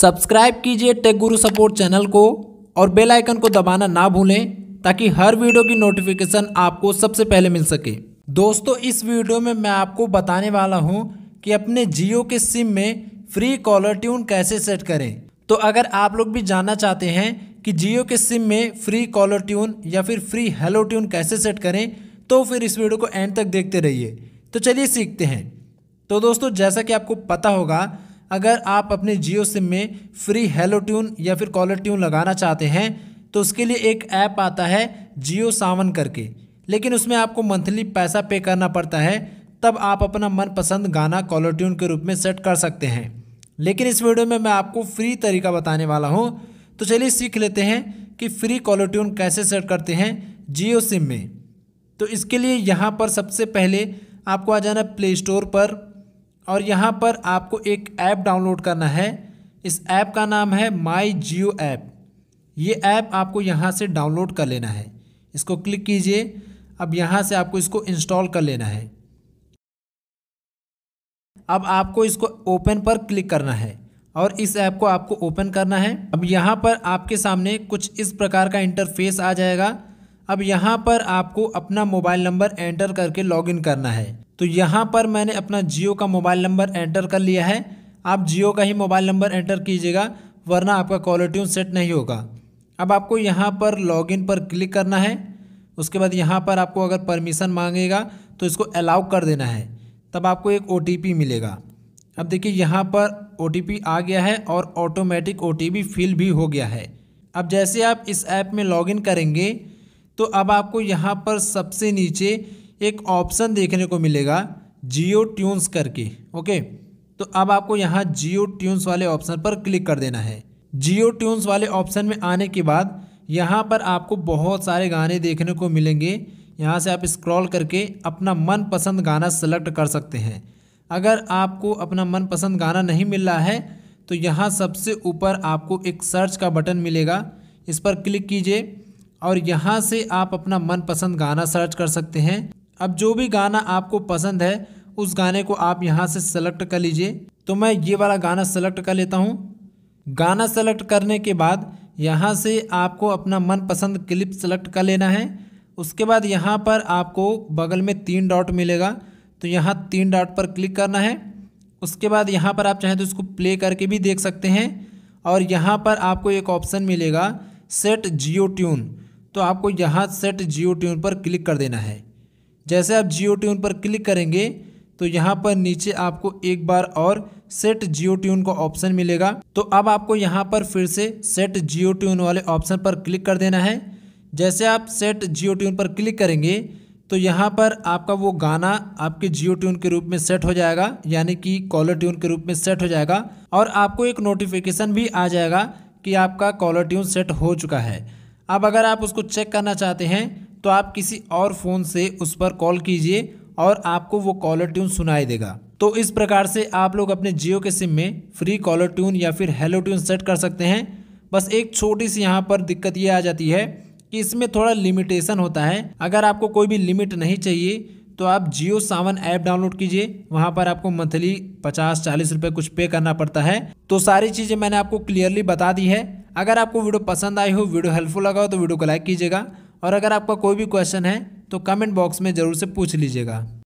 subscribe कीजिए take गुरु support channel को और बेल आइकन को दबाना ना भूलें ताकि हर वीडियो की नोटिफिकेशन आपको सबसे पहले मिल सके दोस्तों इस वीडियो में मैं आपको बताने वाला हूं कि अपने जियो के सिम में फ्री कॉलर ट्यून कैसे सेट करें तो अगर आप लोग भी जानना चाहते हैं कि जियो के सिम में फ्री कॉलर ट्यून या फिर फ्री हेलो ट्यून कैसे सेट करें तो फिर इस वीडियो को एंड तक देखते रहिए तो चलिए सीखते हैं तो दोस्तों जैसा कि आपको पता होगा अगर आप अपने जियो सिम में फ्री हेलो ट्यून या फिर कॉलर ट्यून लगाना चाहते हैं तो उसके लिए एक ऐप आता है जियो सावन करके लेकिन उसमें आपको मंथली पैसा पे करना पड़ता है तब आप अपना मनपसंद गाना कॉलर ट्यून के रूप में सेट कर सकते हैं लेकिन इस वीडियो में मैं आपको फ्री तरीका बताने वाला हूँ तो चलिए सीख लेते हैं कि फ्री कॉलर ट्यून कैसे सेट करते हैं जियो सिम में तो इसके लिए यहाँ पर सबसे पहले आपको आ जाना प्ले स्टोर पर और यहाँ पर आपको एक ऐप डाउनलोड करना है इस ऐप का नाम है माई जियो ऐप ये ऐप आपको यहाँ से डाउनलोड कर लेना है इसको क्लिक कीजिए अब यहाँ से आपको इसको इंस्टॉल कर लेना है अब आपको इसको ओपन पर क्लिक करना है और इस ऐप को आपको ओपन करना है अब यहाँ पर आपके सामने कुछ इस प्रकार का इंटरफेस आ जाएगा अब यहाँ पर आपको अपना मोबाइल नंबर एंटर करके लॉगिन करना है तो यहाँ पर मैंने अपना जियो का मोबाइल नंबर एंटर कर लिया है आप जियो का ही मोबाइल नंबर एंटर कीजिएगा वरना आपका कॉलर ट्यून सेट नहीं होगा अब आपको यहाँ पर लॉगिन पर क्लिक करना है उसके बाद यहाँ पर आपको अगर परमिशन मांगेगा तो इसको अलाउ कर देना है तब आपको एक ओ मिलेगा अब देखिए यहाँ पर ओ आ गया है और ऑटोमेटिक ओ फिल भी हो गया है अब जैसे आप इस ऐप में लॉगिन करेंगे तो अब आपको यहाँ पर सबसे नीचे एक ऑप्शन देखने को मिलेगा जियो ट्यून्स करके ओके तो अब आपको यहाँ जियो ट्यून्स वाले ऑप्शन पर क्लिक कर देना है जियो ट्यून्स वाले ऑप्शन में आने के बाद यहाँ पर आपको बहुत सारे गाने देखने को मिलेंगे यहाँ से आप स्क्रॉल करके अपना मनपसंद गाना सेलेक्ट कर सकते हैं अगर आपको अपना मनपसंद गाना नहीं मिल रहा है तो यहाँ सबसे ऊपर आपको एक सर्च का बटन मिलेगा इस पर क्लिक कीजिए और यहाँ से आप अपना मनपसंद गाना सर्च कर सकते हैं अब जो भी गाना आपको पसंद है उस गाने को आप यहाँ से सेलेक्ट कर लीजिए तो मैं ये वाला गाना सेलेक्ट कर लेता हूँ गाना सेलेक्ट करने के बाद यहाँ से आपको अपना मनपसंद क्लिप सेलेक्ट कर लेना है उसके बाद यहाँ पर आपको बगल में तीन डॉट मिलेगा तो यहाँ तीन डॉट पर क्लिक करना है उसके बाद यहाँ पर आप चाहें तो इसको प्ले करके भी देख सकते हैं और यहाँ पर आपको एक ऑप्शन मिलेगा सेट जियो ट्यून तो आपको यहाँ सेट जियो ट्यून पर क्लिक कर देना है जैसे आप जियो ट्यून पर क्लिक करेंगे तो यहाँ पर नीचे आपको एक बार और सेट जियो ट्यून का ऑप्शन मिलेगा तो अब आपको यहाँ पर फिर से सेट जियो ट्यून वाले ऑप्शन पर क्लिक कर देना है जैसे आप सेट जियो ट्यून पर क्लिक करेंगे तो यहाँ पर आपका वो गाना आपके जियो ट्यून के रूप में सेट हो जाएगा यानी कि कॉलर ट्यून के रूप में सेट हो जाएगा और आपको एक नोटिफिकेशन भी आ जाएगा कि आपका कॉलर ट्यून सेट हो चुका है अब अगर आप उसको चेक करना चाहते हैं तो आप किसी और फ़ोन से उस पर कॉल कीजिए और आपको वो कॉलर ट्यून सुनाई देगा तो इस प्रकार से आप लोग अपने जियो के सिम में फ्री कॉलर ट्यून या फिर हेलो ट्यून सेट कर सकते हैं बस एक छोटी सी यहाँ पर दिक्कत ये आ जाती है कि इसमें थोड़ा लिमिटेशन होता है अगर आपको कोई भी लिमिट नहीं चाहिए तो आप जियो सावन ऐप डाउनलोड कीजिए वहाँ पर आपको मंथली पचास चालीस रुपये कुछ पे करना पड़ता है तो सारी चीज़ें मैंने आपको क्लियरली बता दी है अगर आपको वीडियो पसंद आई हो वीडियो हेल्पफुल लगा हो तो वीडियो को लाइक कीजिएगा और अगर आपका कोई भी क्वेश्चन है तो कमेंट बॉक्स में ज़रूर से पूछ लीजिएगा